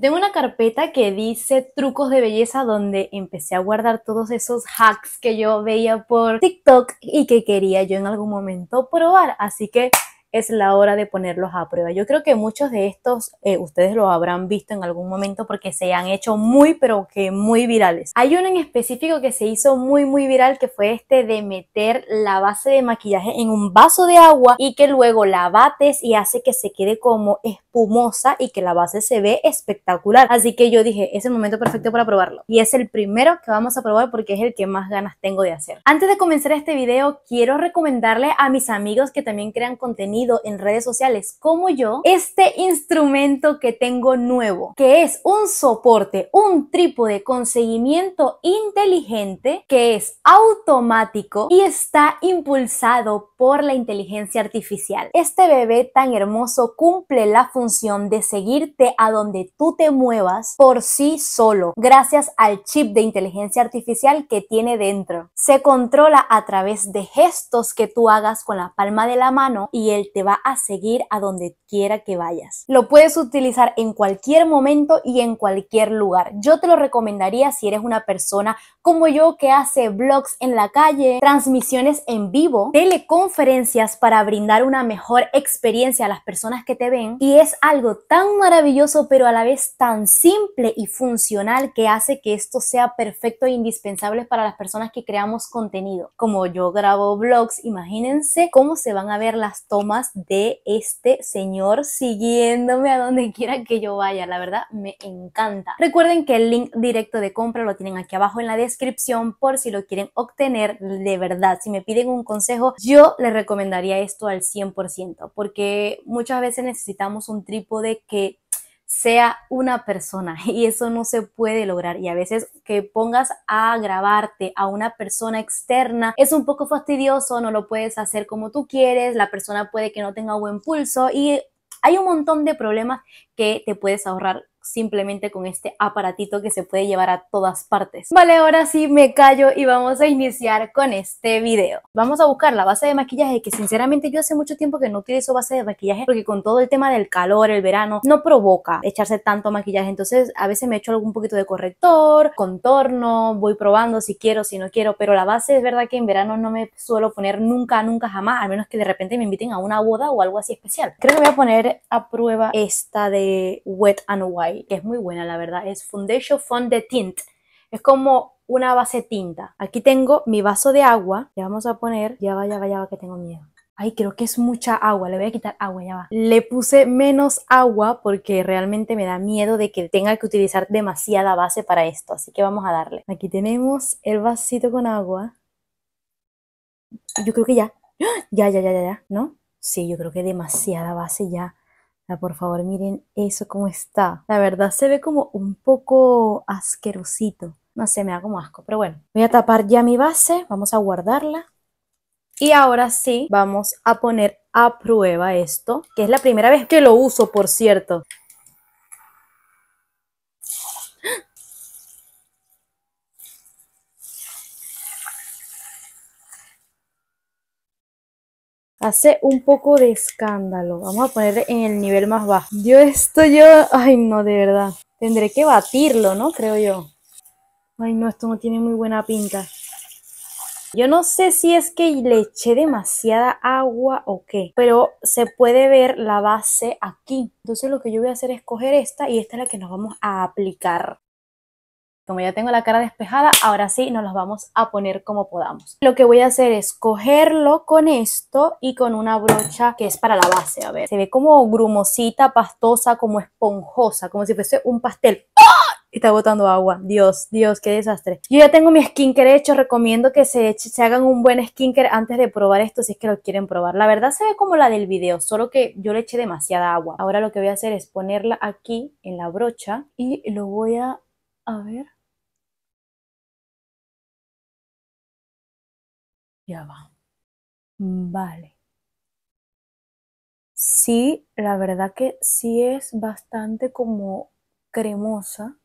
Tengo una carpeta que dice trucos de belleza donde empecé a guardar todos esos hacks que yo veía por TikTok y que quería yo en algún momento probar. Así que es la hora de ponerlos a prueba. Yo creo que muchos de estos eh, ustedes lo habrán visto en algún momento porque se han hecho muy, pero que muy virales. Hay uno en específico que se hizo muy, muy viral que fue este de meter la base de maquillaje en un vaso de agua y que luego la bates y hace que se quede como espumosa y que la base se ve espectacular. Así que yo dije, es el momento perfecto para probarlo. Y es el primero que vamos a probar porque es el que más ganas tengo de hacer. Antes de comenzar este video, quiero recomendarle a mis amigos que también crean contenido en redes sociales como yo, este instrumento que tengo nuevo, que es un soporte, un trípode con seguimiento inteligente que es automático y está impulsado por la inteligencia artificial. Este bebé tan hermoso cumple la función de seguirte a donde tú te muevas por sí solo, gracias al chip de inteligencia artificial que tiene dentro. Se controla a través de gestos que tú hagas con la palma de la mano y el te va a seguir a donde quiera que vayas. Lo puedes utilizar en cualquier momento y en cualquier lugar. Yo te lo recomendaría si eres una persona como yo que hace blogs en la calle, transmisiones en vivo, teleconferencias para brindar una mejor experiencia a las personas que te ven y es algo tan maravilloso pero a la vez tan simple y funcional que hace que esto sea perfecto e indispensable para las personas que creamos contenido. Como yo grabo blogs, imagínense cómo se van a ver las tomas de este señor siguiéndome a donde quiera que yo vaya. La verdad, me encanta. Recuerden que el link directo de compra lo tienen aquí abajo en la descripción por si lo quieren obtener. De verdad, si me piden un consejo, yo les recomendaría esto al 100% porque muchas veces necesitamos un trípode que sea una persona y eso no se puede lograr y a veces que pongas a grabarte a una persona externa es un poco fastidioso, no lo puedes hacer como tú quieres, la persona puede que no tenga buen pulso y hay un montón de problemas que te puedes ahorrar simplemente con este aparatito que se puede llevar a todas partes. Vale, ahora sí me callo y vamos a iniciar con este video. Vamos a buscar la base de maquillaje que sinceramente yo hace mucho tiempo que no utilizo base de maquillaje porque con todo el tema del calor, el verano, no provoca echarse tanto maquillaje. Entonces a veces me echo algún poquito de corrector, contorno, voy probando si quiero, si no quiero, pero la base es verdad que en verano no me suelo poner nunca, nunca jamás, A menos que de repente me inviten a una boda o algo así especial. Creo que voy a poner a prueba esta de Wet and Wild es muy buena, la verdad, es Foundation Fond de Tint. Es como una base tinta. Aquí tengo mi vaso de agua. Le vamos a poner. Ya va, ya va, ya va, que tengo miedo. Ay, creo que es mucha agua. Le voy a quitar agua, ya va. Le puse menos agua porque realmente me da miedo de que tenga que utilizar demasiada base para esto. Así que vamos a darle. Aquí tenemos el vasito con agua. Yo creo que ya. ¡Ah! Ya, ya, ya, ya, ya. ¿No? Sí, yo creo que demasiada base ya. Ah, por favor, miren eso cómo está. La verdad se ve como un poco asquerosito. No sé, me da como asco, pero bueno. Voy a tapar ya mi base, vamos a guardarla. Y ahora sí, vamos a poner a prueba esto, que es la primera vez que lo uso, por cierto. hace un poco de escándalo. Vamos a ponerle en el nivel más bajo. Yo esto yo, ay no, de verdad. Tendré que batirlo, ¿no? Creo yo. Ay no, esto no tiene muy buena pinta. Yo no sé si es que le eché demasiada agua o qué, pero se puede ver la base aquí. Entonces lo que yo voy a hacer es coger esta y esta es la que nos vamos a aplicar. Como ya tengo la cara despejada, ahora sí nos las vamos a poner como podamos. Lo que voy a hacer es cogerlo con esto y con una brocha que es para la base. A ver, se ve como grumosita, pastosa, como esponjosa, como si fuese un pastel. ¡Ah! está botando agua. Dios, Dios, qué desastre. Yo ya tengo mi skincare hecho. Recomiendo que se, se hagan un buen skincare antes de probar esto si es que lo quieren probar. La verdad se ve como la del video, solo que yo le eché demasiada agua. Ahora lo que voy a hacer es ponerla aquí en la brocha y lo voy a... A ver, Ya va. Vale. Sí, la verdad que sí es bastante como cremosa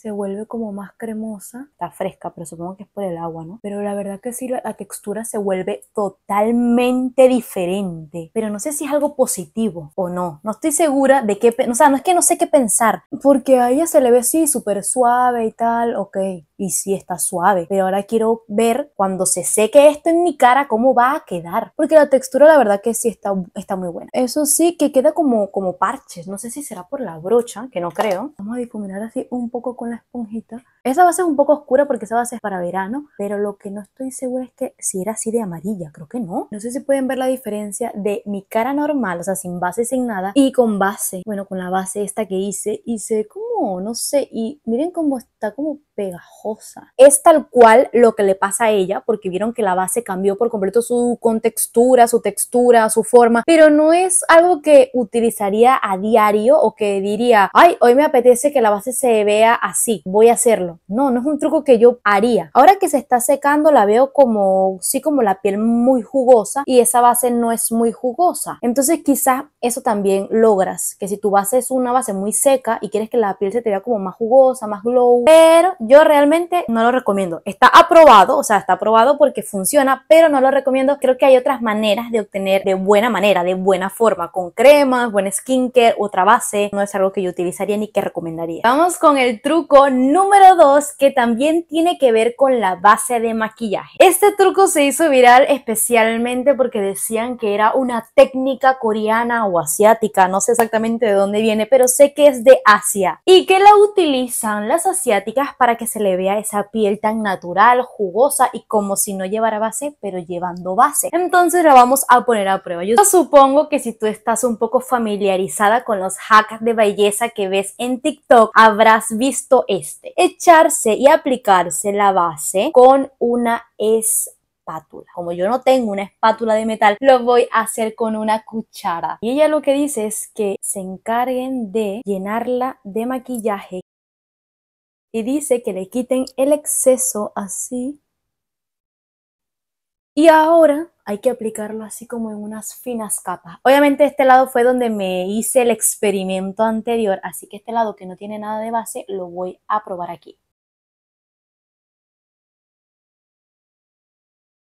se vuelve como más cremosa. Está fresca, pero supongo que es por el agua, ¿no? Pero la verdad que sí, la, textura se vuelve totalmente diferente. Pero no sé si es algo positivo o no. No estoy segura de qué... O sea, no es que no sé qué pensar. Porque a ella se le ve así, súper suave y tal, ok. Y sí está suave. Pero ahora quiero ver cuando se seque esto en mi cara, cómo va a quedar. Porque la textura, la verdad que sí está, está muy buena. Eso sí, que queda como, como parches. No sé si será por la brocha, que no creo. Vamos a difuminar así un poco con esponjita. Esa base es un poco oscura porque esa base es para verano, pero lo que no estoy segura es que si era así de amarilla, creo que no. No sé si pueden ver la diferencia de mi cara normal, o sea, sin base, sin nada, y con base. Bueno, con la base esta que hice, hice como, no sé, y miren cómo está como pegajosa. Es tal cual lo que le pasa a ella, porque vieron que la base cambió por completo su contextura, su textura, su forma, pero no es algo que utilizaría a diario o que diría, ay, hoy me apetece que la base se vea así sí, voy a hacerlo. No, no es un truco que yo haría. Ahora que se está secando la veo como, sí, como la piel muy jugosa y esa base no es muy jugosa. Entonces quizás eso también logras, que si tu base es una base muy seca y quieres que la piel se te vea como más jugosa, más glow, pero yo realmente no lo recomiendo. Está aprobado, o sea, está aprobado porque funciona, pero no lo recomiendo. Creo que hay otras maneras de obtener de buena manera, de buena forma, con cremas, buen skincare, otra base. No es algo que yo utilizaría ni que recomendaría. Vamos con el truco número 2 que también tiene que ver con la base de maquillaje. Este truco se hizo viral especialmente porque decían que era una técnica coreana o asiática, no sé exactamente de dónde viene, pero sé que es de Asia y que la utilizan las asiáticas para que se le vea esa piel tan natural, jugosa y como si no llevara base, pero llevando base. Entonces la vamos a poner a prueba. Yo supongo que si tú estás un poco familiarizada con los hacks de belleza que ves en TikTok, habrás visto este. Echarse y aplicarse la base con una espátula. Como yo no tengo una espátula de metal, lo voy a hacer con una cuchara. Y ella lo que dice es que se encarguen de llenarla de maquillaje y dice que le quiten el exceso así. Y ahora hay que aplicarlo así como en unas finas capas. Obviamente este lado fue donde me hice el experimento anterior, así que este lado que no tiene nada de base lo voy a probar aquí.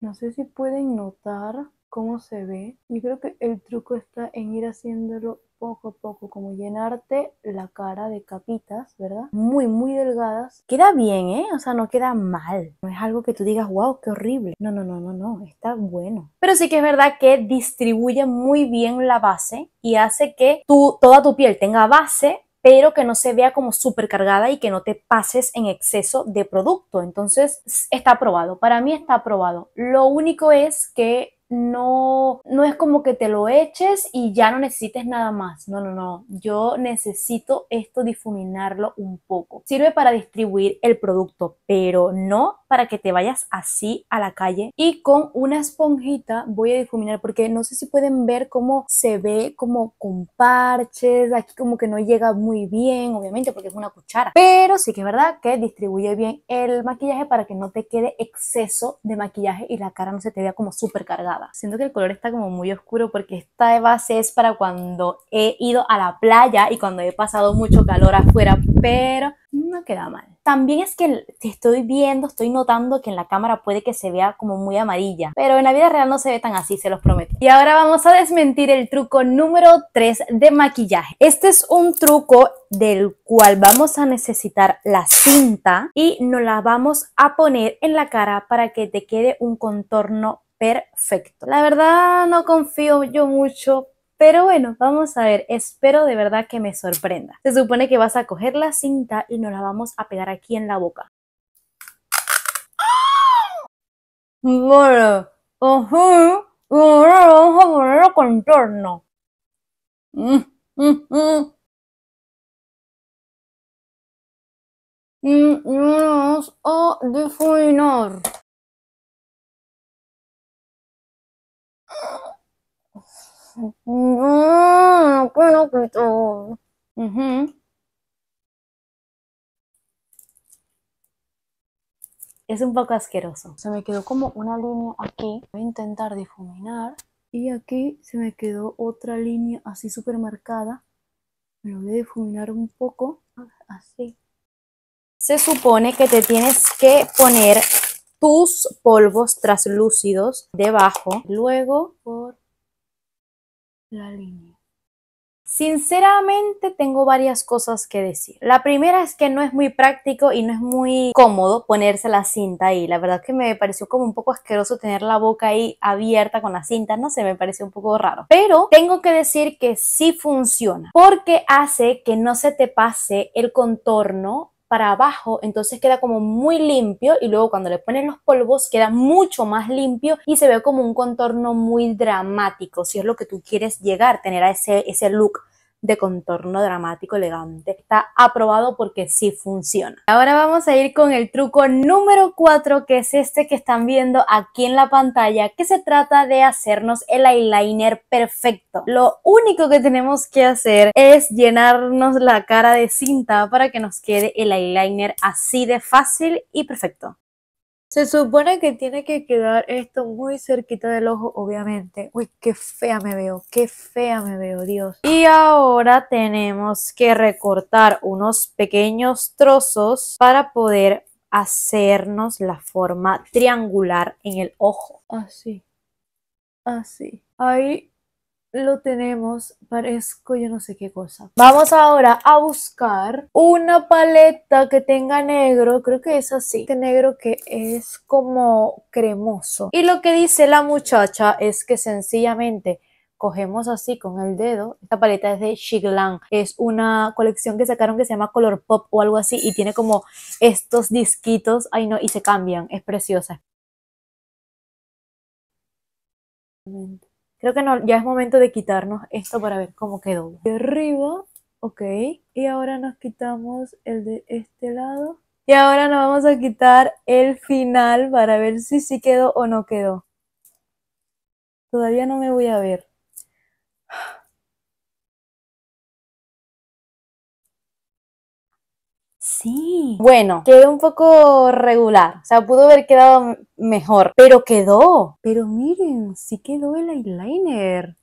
No sé si pueden notar cómo se ve. Yo creo que el truco está en ir haciéndolo poco a poco, como llenarte la cara de capitas, ¿verdad? Muy, muy delgadas. Queda bien, ¿eh? O sea, no queda mal. No es algo que tú digas, wow, qué horrible. No, no, no, no, no, está bueno. Pero sí que es verdad que distribuye muy bien la base y hace que tu, toda tu piel tenga base pero que no se vea como supercargada y que no te pases en exceso de producto. Entonces, está aprobado. Para mí está aprobado. Lo único es que no, no es como que te lo eches y ya no necesites nada más. No, no, no. Yo necesito esto difuminarlo un poco. Sirve para distribuir el producto, pero no para que te vayas así a la calle. Y con una esponjita voy a difuminar porque no sé si pueden ver cómo se ve como con parches. Aquí como que no llega muy bien, obviamente, porque es una cuchara. Pero sí que es verdad que distribuye bien el maquillaje para que no te quede exceso de maquillaje y la cara no se te vea como súper cargada. Siento que el color está como muy oscuro porque esta base es para cuando he ido a la playa y cuando he pasado mucho calor afuera, pero no queda mal. También es que te estoy viendo, estoy notando que en la cámara puede que se vea como muy amarilla, pero en la vida real no se ve tan así, se los prometo. Y ahora vamos a desmentir el truco número 3 de maquillaje. Este es un truco del cual vamos a necesitar la cinta y nos la vamos a poner en la cara para que te quede un contorno perfecto. La verdad no confío yo mucho, pero bueno, vamos a ver, espero de verdad que me sorprenda. Se supone que vas a coger la cinta y nos la vamos a pegar aquí en la boca. contorno. Es un poco asqueroso. Se me quedó como una línea aquí. Voy a intentar difuminar. Y aquí se me quedó otra línea así súper marcada. Me lo voy a difuminar un poco. Así. Se supone que te tienes que poner tus polvos traslúcidos debajo. Luego por la línea. Sinceramente tengo varias cosas que decir. La primera es que no es muy práctico y no es muy cómodo ponerse la cinta ahí. La verdad es que me pareció como un poco asqueroso tener la boca ahí abierta con la cinta, no sé, me pareció un poco raro. Pero tengo que decir que sí funciona porque hace que no se te pase el contorno para abajo, entonces queda como muy limpio y luego cuando le pones los polvos queda mucho más limpio y se ve como un contorno muy dramático, si es lo que tú quieres llegar, tener a ese, ese look de contorno dramático elegante. Está aprobado porque sí funciona. Ahora vamos a ir con el truco número 4, que es este que están viendo aquí en la pantalla, que se trata de hacernos el eyeliner perfecto. Lo único que tenemos que hacer es llenarnos la cara de cinta para que nos quede el eyeliner así de fácil y perfecto. Se supone que tiene que quedar esto muy cerquita del ojo, obviamente. Uy, qué fea me veo, qué fea me veo, Dios. Y ahora tenemos que recortar unos pequeños trozos para poder hacernos la forma triangular en el ojo. Así, así. Ahí lo tenemos, parezco yo no sé qué cosa. Vamos ahora a buscar una paleta que tenga negro, creo que es así, este negro que es como cremoso. Y lo que dice la muchacha es que sencillamente cogemos así con el dedo. Esta paleta es de Shiglan. Es una colección que sacaron que se llama Color Pop o algo así y tiene como estos disquitos. Ay no, y se cambian. Es preciosa. Creo que no, ya es momento de quitarnos esto para ver cómo quedó. De arriba, ok. Y ahora nos quitamos el de este lado. Y ahora nos vamos a quitar el final para ver si sí quedó o no quedó. Todavía no me voy a ver. Sí. Bueno, quedó un poco regular. O sea, pudo haber quedado mejor, pero quedó. Pero miren, sí quedó el eyeliner.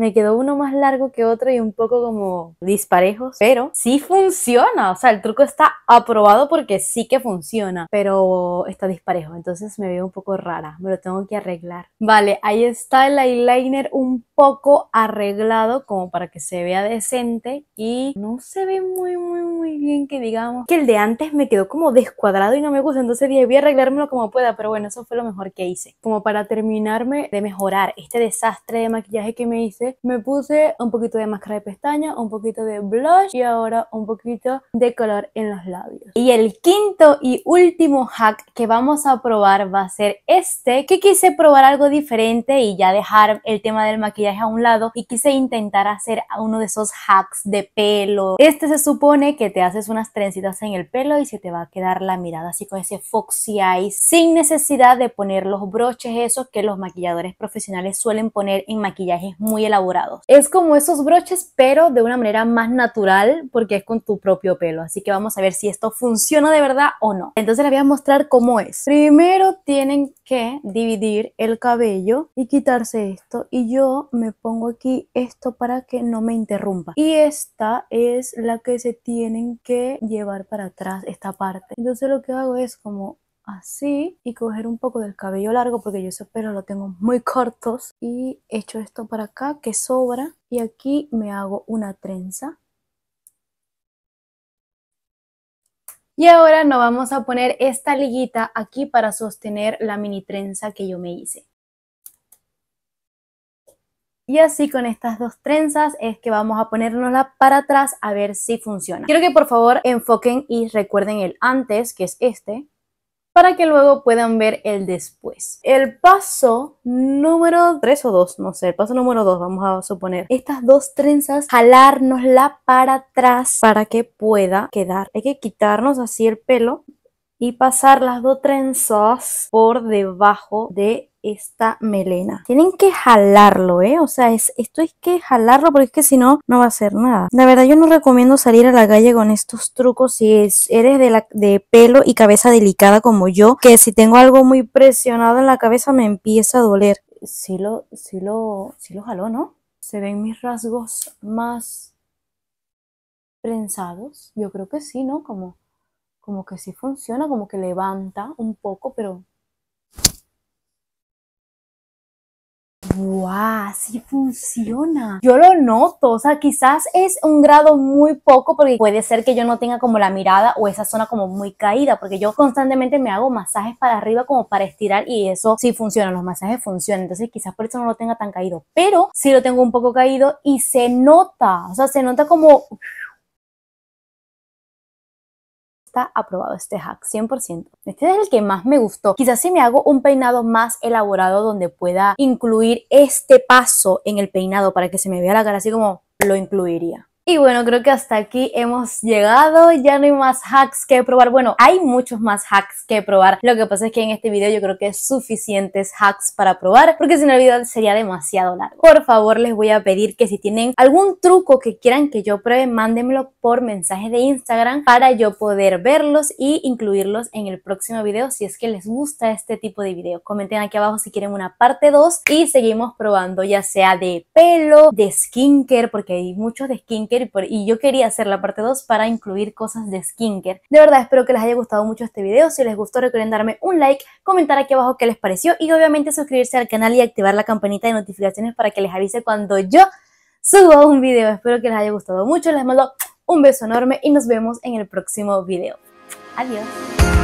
Me quedó uno más largo que otro y un poco como disparejos, pero sí funciona. O sea, el truco está aprobado porque sí que funciona, pero está disparejo. Entonces me veo un poco rara, me lo tengo que arreglar. Vale, ahí está el eyeliner un poco arreglado como para que se vea decente y no se ve muy, muy, muy bien que digamos que el de antes me quedó como descuadrado y no me gusta. Entonces dije, voy a arreglármelo como pueda, pero bueno, eso fue lo mejor que hice. Como para terminarme de mejorar este desastre de maquillaje que me hice, me puse un poquito de máscara de pestaña, un poquito de blush y ahora un poquito de color en los labios. Y el quinto y último hack que vamos a probar va a ser este, que quise probar algo diferente y ya dejar el tema del maquillaje a un lado y quise intentar hacer uno de esos hacks de pelo. Este se supone que te haces unas trencitas en el pelo y se te va a quedar la mirada así con ese foxy eye sin necesidad de poner los broches esos que los maquilladores profesionales suelen poner en maquillajes muy elaborados es como esos broches, pero de una manera más natural porque es con tu propio pelo. Así que vamos a ver si esto funciona de verdad o no. Entonces les voy a mostrar cómo es. Primero tienen que dividir el cabello y quitarse esto. Y yo me pongo aquí esto para que no me interrumpa. Y esta es la que se tienen que llevar para atrás, esta parte. Entonces lo que hago es como así y coger un poco del cabello largo porque yo ese pelo lo tengo muy cortos y echo esto para acá que sobra y aquí me hago una trenza y ahora nos vamos a poner esta liguita aquí para sostener la mini trenza que yo me hice y así con estas dos trenzas es que vamos a ponérnosla para atrás a ver si funciona. Quiero que por favor enfoquen y recuerden el antes, que es este, para que luego puedan ver el después. El paso número 3 o 2, no sé, el paso número 2 vamos a suponer. Estas dos trenzas, jalárnosla para atrás para que pueda quedar. Hay que quitarnos así el pelo y pasar las dos trenzas por debajo de esta melena. Tienen que jalarlo, ¿eh? O sea, es, esto es que jalarlo porque es que si no, no va a ser nada. La verdad, yo no recomiendo salir a la calle con estos trucos si eres de, pelo y cabeza delicada como yo, que si tengo algo muy presionado en la cabeza me empieza a doler. Si lo, sí lo, sí lo jaló, ¿no? Se ven mis rasgos más prensados. Yo creo que sí, ¿no? Como como que sí funciona, como que levanta un poco, pero... guau Sí funciona. Yo lo noto, o sea, quizás es un grado muy poco porque puede ser que yo no tenga como la mirada o esa zona como muy caída porque yo constantemente me hago masajes para arriba como para estirar y eso sí funciona, los masajes funcionan, entonces quizás por eso no lo tenga tan caído, pero sí lo tengo un poco caído y se nota, o sea, se nota como está aprobado este hack, 100%. Este es el que más me gustó. Quizás si me hago un peinado más elaborado donde pueda incluir este paso en el peinado para que se me vea la cara así como lo incluiría. Y bueno, creo que hasta aquí hemos llegado, ya no hay más hacks que probar. Bueno, hay muchos más hacks que probar. Lo que pasa es que en este video yo creo que es suficientes hacks para probar, porque si no el video sería demasiado largo. Por favor, les voy a pedir que si tienen algún truco que quieran que yo pruebe, mándenmelo por mensaje de Instagram para yo poder verlos y incluirlos en el próximo video si es que les gusta este tipo de video. Comenten aquí abajo si quieren una parte 2 y seguimos probando ya sea de pelo, de skincare, porque hay muchos de skincare y yo quería hacer la parte 2 para incluir cosas de skincare. De verdad espero que les haya gustado mucho este video, si les gustó recuerden darme un like, comentar aquí abajo qué les pareció y obviamente suscribirse al canal y activar la campanita de notificaciones para que les avise cuando yo subo un video. Espero que les haya gustado mucho, les mando un beso enorme y nos vemos en el próximo video. Adiós.